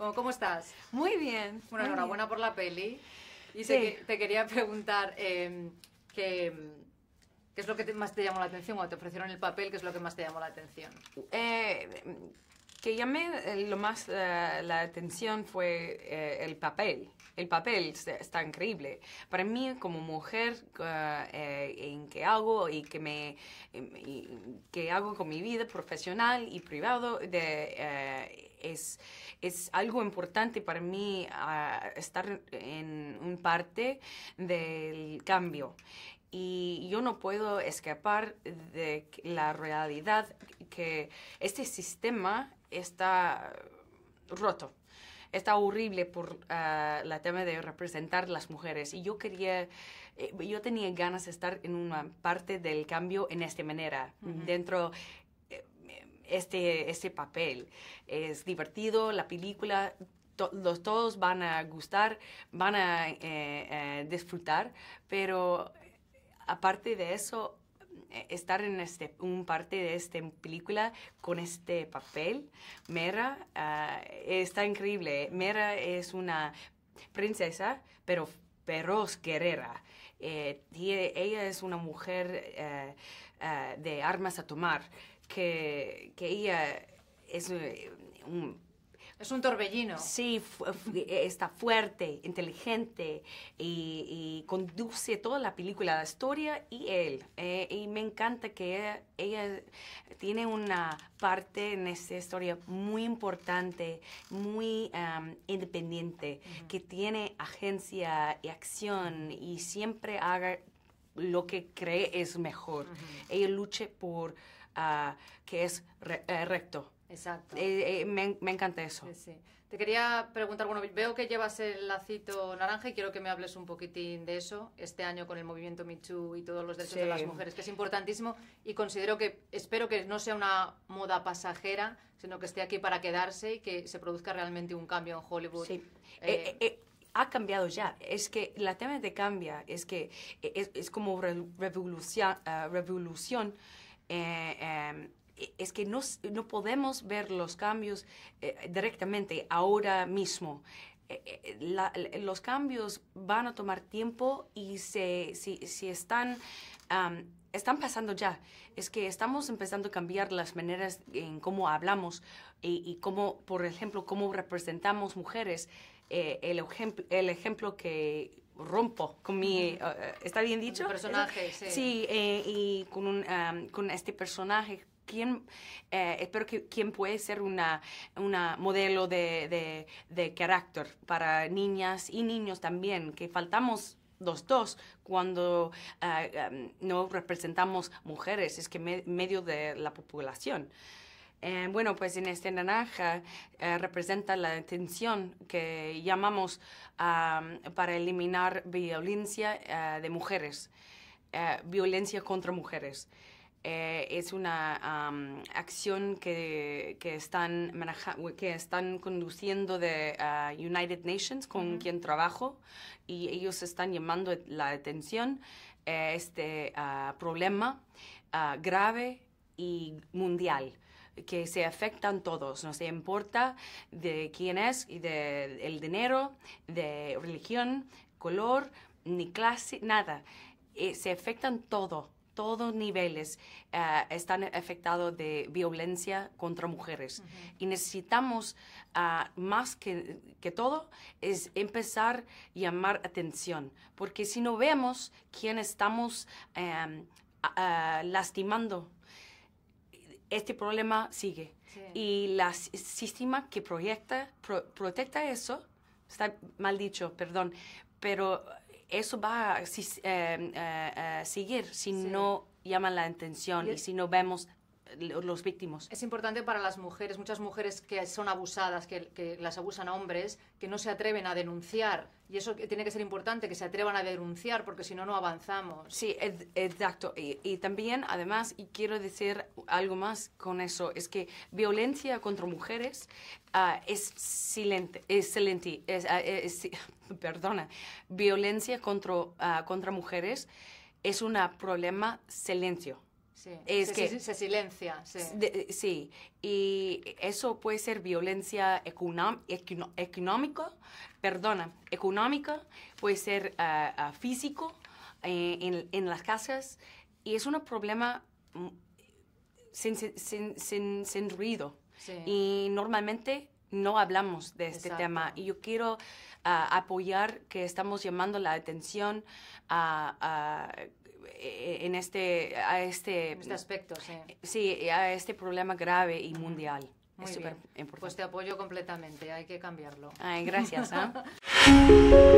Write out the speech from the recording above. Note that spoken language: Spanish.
Oh, ¿Cómo estás? Muy bien. Bueno, enhorabuena por la peli. Y sí. te, quería preguntar em, qué es lo que más te llamó la atención o te ofrecieron el papel, qué es lo que más te llamó la atención. Eh, que llamé eh, lo más eh, la atención fue el papel el papel está increíble. Para mí, como mujer, eh, eh, en que hago y que me em, hago con mi vida profesional y privado, eh, es, algo importante para mí ah, estar en parte del cambio y yo no puedo escapar de la realidad que este sistema está roto está horrible por ah, la tema de representar las mujeres. Y yo quería, eh, yo tenía ganas de estar en una parte del cambio en esta manera, dentro eh, este, este papel. Es divertido, la película, los, todos van a gustar, van a eh, disfrutar, pero aparte de eso, eh, estar en este, un parte de esta película con este papel. Mera ah, está increíble. Mera es una princesa, pero feroz guerrera. Eh, ella es una mujer eh, ah, de armas a tomar, que ella es un es un torbellino. Sí, eh, está fuerte, inteligente y, conduce toda la película, la historia y él. Eh, y me encanta que ella, tiene una parte en esta historia muy importante, muy independiente, que tiene agencia y acción y siempre haga lo que cree es mejor. Ella luche por ah, que es eh, recto Exacto. Eh, eh, me, encanta eso. Te quería preguntar, bueno, veo que llevas el lacito naranja y quiero que me hables un poquitín de eso, este año con el movimiento Me Too y todos los derechos de las mujeres, que es importantísimo y considero que, espero que no sea una moda pasajera, sino que esté aquí para quedarse y que se produzca realmente un cambio en Hollywood. Sí. Eh, ha cambiado ya. Es que la tema de cambia, es que es, como revolución, revolución es que no, no podemos ver los cambios eh, directamente ahora mismo. Eh, eh, los cambios van a tomar tiempo y se, si, si están están pasando ya. Es que estamos empezando a cambiar las maneras en cómo hablamos y, y cómo, por ejemplo, cómo representamos mujeres. el, el ejemplo que rompo con mi... ¿Está bien dicho? personaje, sí. Sí, y con, un, con este personaje quién, eh, espero que quién puede ser una, una modelo de, de, carácter para niñas y niños también, que faltamos los dos cuando eh, em, no representamos mujeres, es que medio de la población. Eh, bueno, pues en este naranja representa la atención que llamamos para eliminar violencia de mujeres, violencia contra mujeres. Eh, es una acción que, que están que están conduciendo de ah, United Nations con quien trabajo y ellos están llamando la atención eh, este ah, problema ah, grave y mundial que se afectan todos, no se importa de quién es y de el dinero, de religión, color, ni clase, nada. Eh, se afectan todo todos niveles eh, están afectados de violencia contra mujeres. Y necesitamos, ah, más que, todo, es empezar a llamar atención, porque si no vemos quién estamos em, lastimando, este problema sigue. Y la sistema que proyecta, pro, protecta eso, está mal dicho, perdón, pero eso va a eh, eh, eh, seguir si no llaman la atención y si no vemos los víctimas. Es importante para las mujeres, muchas mujeres que son abusadas, que, las abusan a hombres, que no se atreven a denunciar. Y eso tiene que ser importante, que se atrevan a denunciar, porque si no, no avanzamos. Sí, e-, exacto. Y, también, además, y quiero decir algo más con eso, es que violencia contra mujeres ah, es silente, ah, e-, perdona, violencia contra, ah, contra mujeres es un problema silencio Sí, se, que se, silencia. Eh, sí. y eso puede ser violencia económica, perdona, económica, puede ser ah, ah, físico eh, en, en, las casas y es un problema mm, sin, sin, sin, ruido. Y normalmente no hablamos de este tema y yo quiero ah, apoyar que estamos llamando la atención a, a eh, en este, a este, este aspecto, sí. a este problema grave y mundial. Muy es súper pues importante. Pues te apoyo completamente, hay que cambiarlo. Ay, gracias. ¿ah?